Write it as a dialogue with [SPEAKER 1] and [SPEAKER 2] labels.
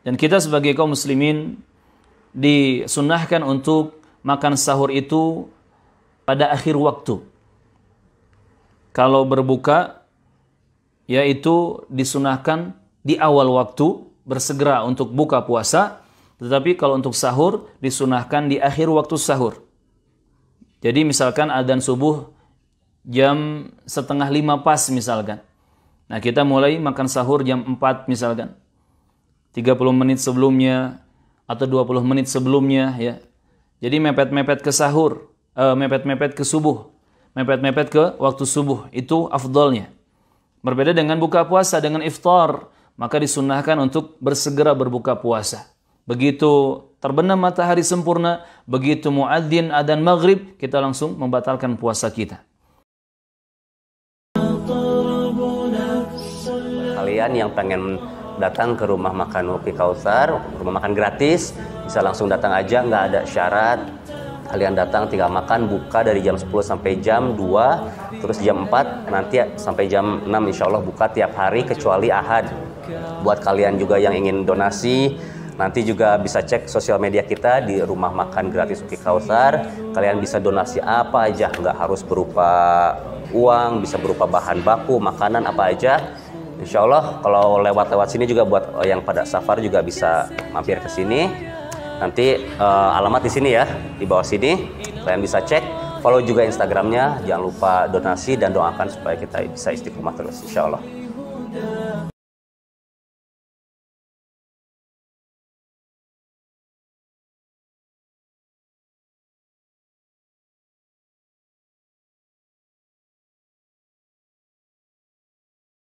[SPEAKER 1] Dan kita sebagai kaum muslimin disunahkan untuk makan sahur itu pada akhir waktu. Kalau berbuka yaitu disunahkan di awal waktu bersegera untuk buka puasa, tetapi kalau untuk sahur disunahkan di akhir waktu sahur. Jadi misalkan adzan subuh jam setengah lima pas misalkan. Nah kita mulai makan sahur jam empat misalkan. 30 menit sebelumnya atau 20 menit sebelumnya ya. Jadi mepet-mepet ke sahur, eh, mepet-mepet ke subuh, mepet-mepet ke waktu subuh itu afdolnya. Berbeda dengan buka puasa dengan iftar, maka disunahkan untuk bersegera berbuka puasa. Begitu terbenam matahari sempurna, begitu muadzin adzan maghrib, kita langsung membatalkan puasa kita. Kalian yang pengen datang ke rumah makan Wopi
[SPEAKER 2] Kausar, rumah makan gratis, bisa langsung datang aja, nggak ada syarat. Kalian datang tinggal makan, buka dari jam 10 sampai jam 2, terus jam 4, nanti sampai jam 6 insya Allah buka tiap hari kecuali ahad. Buat kalian juga yang ingin donasi, Nanti juga bisa cek sosial media kita di rumah makan gratis Uki Kausar. Kalian bisa donasi apa aja, nggak harus berupa uang, bisa berupa bahan baku, makanan apa aja. Insya Allah kalau lewat-lewat sini juga buat eh, yang pada safar juga bisa mampir ke sini. Nanti uh, alamat di sini ya, di bawah sini. Kalian bisa cek, follow juga Instagramnya. Jangan lupa donasi dan doakan supaya kita bisa
[SPEAKER 3] istiqomah terus. Insya Allah.